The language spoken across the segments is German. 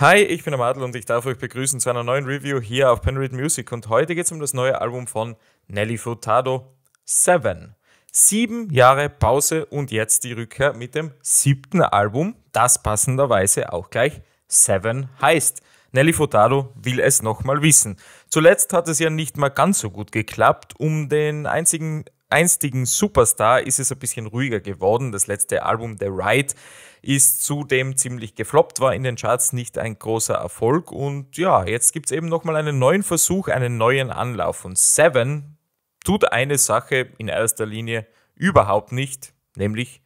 Hi, ich bin der Madel und ich darf euch begrüßen zu einer neuen Review hier auf Penread Music und heute geht es um das neue Album von Nelly Furtado, Seven. Sieben Jahre Pause und jetzt die Rückkehr mit dem siebten Album, das passenderweise auch gleich Seven heißt. Nelly Furtado will es nochmal wissen. Zuletzt hat es ja nicht mal ganz so gut geklappt. Um den einzigen einstigen Superstar ist es ein bisschen ruhiger geworden. Das letzte Album The Ride ist zudem ziemlich gefloppt, war in den Charts nicht ein großer Erfolg. Und ja, jetzt gibt es eben nochmal einen neuen Versuch, einen neuen Anlauf. Und Seven tut eine Sache in erster Linie überhaupt nicht, nämlich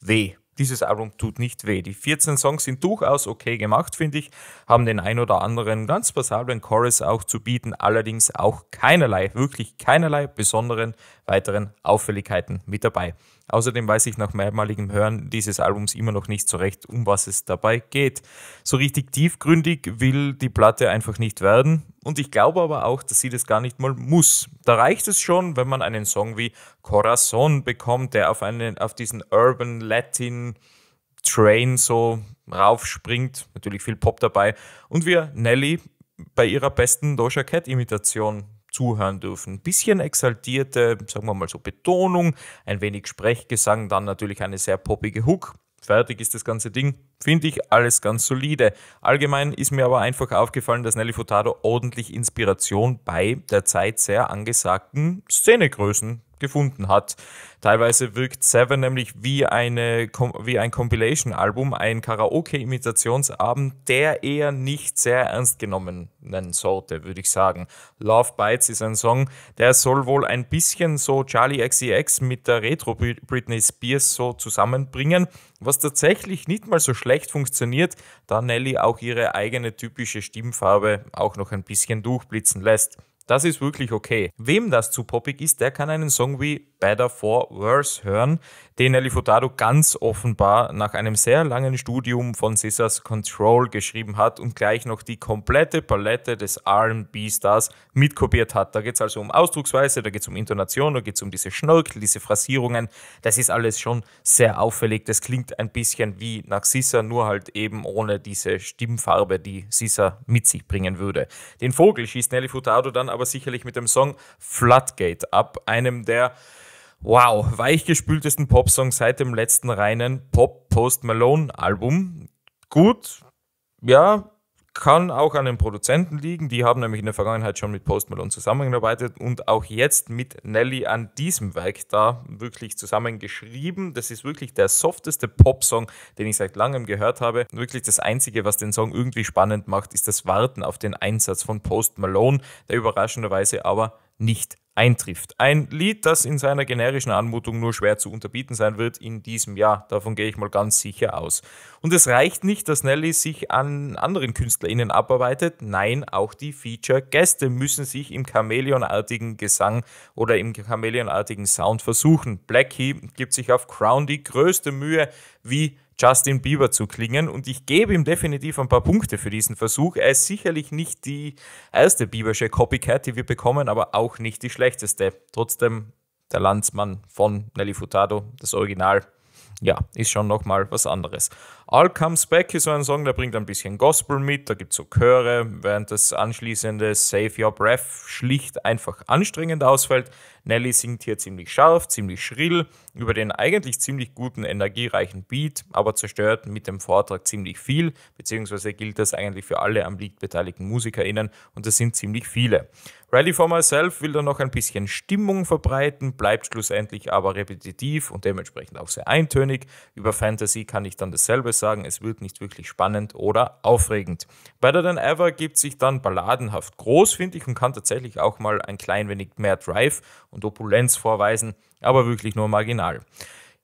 weh dieses Album tut nicht weh. Die 14 Songs sind durchaus okay gemacht, finde ich, haben den ein oder anderen ganz passablen Chorus auch zu bieten, allerdings auch keinerlei, wirklich keinerlei besonderen weiteren Auffälligkeiten mit dabei. Außerdem weiß ich nach mehrmaligem Hören dieses Albums immer noch nicht so recht, um was es dabei geht. So richtig tiefgründig will die Platte einfach nicht werden und ich glaube aber auch, dass sie das gar nicht mal muss. Da reicht es schon, wenn man einen Song wie Corazon bekommt, der auf, einen, auf diesen Urban Latin Train so raufspringt. Natürlich viel Pop dabei. Und wir Nelly bei ihrer besten Doja Cat Imitation zuhören dürfen. bisschen exaltierte, sagen wir mal so, Betonung, ein wenig Sprechgesang, dann natürlich eine sehr poppige Hook. Fertig ist das ganze Ding. Finde ich alles ganz solide. Allgemein ist mir aber einfach aufgefallen, dass Nelly Furtado ordentlich Inspiration bei der Zeit sehr angesagten Szenegrößen gefunden hat. Teilweise wirkt Seven nämlich wie, eine, wie ein Compilation-Album, ein Karaoke-Imitationsabend der eher nicht sehr ernst genommenen Sorte, würde ich sagen. Love Bites ist ein Song, der soll wohl ein bisschen so Charlie XCX mit der Retro Britney Spears so zusammenbringen, was tatsächlich nicht mal so schlecht funktioniert, da Nelly auch ihre eigene typische Stimmfarbe auch noch ein bisschen durchblitzen lässt. Das ist wirklich okay. Wem das zu poppig ist, der kann einen Song wie Better for Worse hören, den Nelly Furtado ganz offenbar nach einem sehr langen Studium von Scissors Control geschrieben hat und gleich noch die komplette Palette des RB-Stars mitkopiert hat. Da geht es also um Ausdrucksweise, da geht es um Intonation, da geht es um diese Schnörkel, diese Phrasierungen. Das ist alles schon sehr auffällig. Das klingt ein bisschen wie nach Scissor, nur halt eben ohne diese Stimmfarbe, die Scissor mit sich bringen würde. Den Vogel schießt Nelly Furtado dann aber sicherlich mit dem Song Floodgate ab, einem der Wow, weichgespültesten Popsong seit dem letzten reinen Pop-Post Malone-Album. Gut, ja, kann auch an den Produzenten liegen. Die haben nämlich in der Vergangenheit schon mit Post Malone zusammengearbeitet und auch jetzt mit Nelly an diesem Werk da wirklich zusammengeschrieben. Das ist wirklich der softeste Popsong, den ich seit langem gehört habe. Und Wirklich das Einzige, was den Song irgendwie spannend macht, ist das Warten auf den Einsatz von Post Malone, der überraschenderweise aber nicht eintrifft. Ein Lied, das in seiner generischen Anmutung nur schwer zu unterbieten sein wird in diesem Jahr. Davon gehe ich mal ganz sicher aus. Und es reicht nicht, dass Nelly sich an anderen KünstlerInnen abarbeitet. Nein, auch die Feature-Gäste müssen sich im chameleonartigen Gesang oder im chameleonartigen Sound versuchen. Blackie gibt sich auf Crown die größte Mühe, wie Justin Bieber zu klingen. Und ich gebe ihm definitiv ein paar Punkte für diesen Versuch. Er ist sicherlich nicht die erste Biebersche Copycat, die wir bekommen, aber auch nicht die schlechteste. Trotzdem der Landsmann von Nelly Furtado, das Original. Ja, ist schon nochmal was anderes. All Comes Back ist so ein Song, der bringt ein bisschen Gospel mit, da gibt es so Chöre, während das anschließende Save Your Breath schlicht einfach anstrengend ausfällt. Nelly singt hier ziemlich scharf, ziemlich schrill, über den eigentlich ziemlich guten, energiereichen Beat, aber zerstört mit dem Vortrag ziemlich viel, beziehungsweise gilt das eigentlich für alle am Lied beteiligten MusikerInnen und das sind ziemlich viele. Rally for Myself will dann noch ein bisschen Stimmung verbreiten, bleibt schlussendlich aber repetitiv und dementsprechend auch sehr eintönig. Über Fantasy kann ich dann dasselbe sagen, es wird nicht wirklich spannend oder aufregend. Better Than Ever gibt sich dann balladenhaft groß, finde ich, und kann tatsächlich auch mal ein klein wenig mehr Drive und Opulenz vorweisen, aber wirklich nur marginal. Original.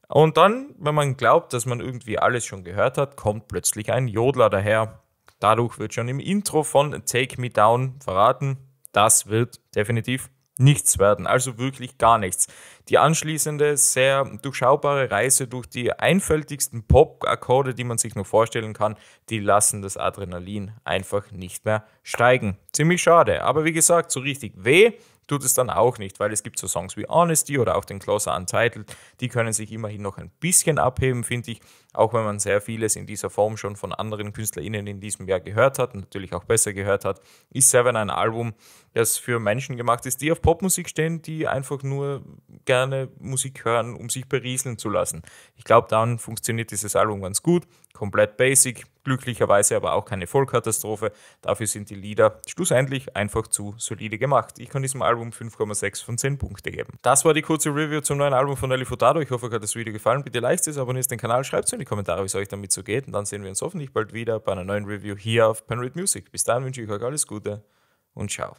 Und dann, wenn man glaubt, dass man irgendwie alles schon gehört hat, kommt plötzlich ein Jodler daher. Dadurch wird schon im Intro von Take Me Down verraten, das wird definitiv nichts werden, also wirklich gar nichts. Die anschließende, sehr durchschaubare Reise durch die einfältigsten Pop-Akkorde, die man sich nur vorstellen kann, die lassen das Adrenalin einfach nicht mehr steigen. Ziemlich schade, aber wie gesagt, so richtig weh tut es dann auch nicht, weil es gibt so Songs wie Honesty oder auch den Closer Untitled, die können sich immerhin noch ein bisschen abheben, finde ich, auch wenn man sehr vieles in dieser Form schon von anderen KünstlerInnen in diesem Jahr gehört hat und natürlich auch besser gehört hat, ist Seven ein Album, das für Menschen gemacht ist, die auf Popmusik stehen, die einfach nur gerne Musik hören, um sich berieseln zu lassen. Ich glaube, dann funktioniert dieses Album ganz gut, komplett basic, glücklicherweise aber auch keine Vollkatastrophe. Dafür sind die Lieder schlussendlich einfach zu solide gemacht. Ich kann diesem Album 5,6 von 10 Punkte geben. Das war die kurze Review zum neuen Album von Nelly Furtado. Ich hoffe, euch hat das Video gefallen. Bitte liked es, abonniert den Kanal, schreibt es in die Kommentare, wie es euch damit so geht. Und dann sehen wir uns hoffentlich bald wieder bei einer neuen Review hier auf Penrith Music. Bis dahin wünsche ich euch alles Gute und ciao.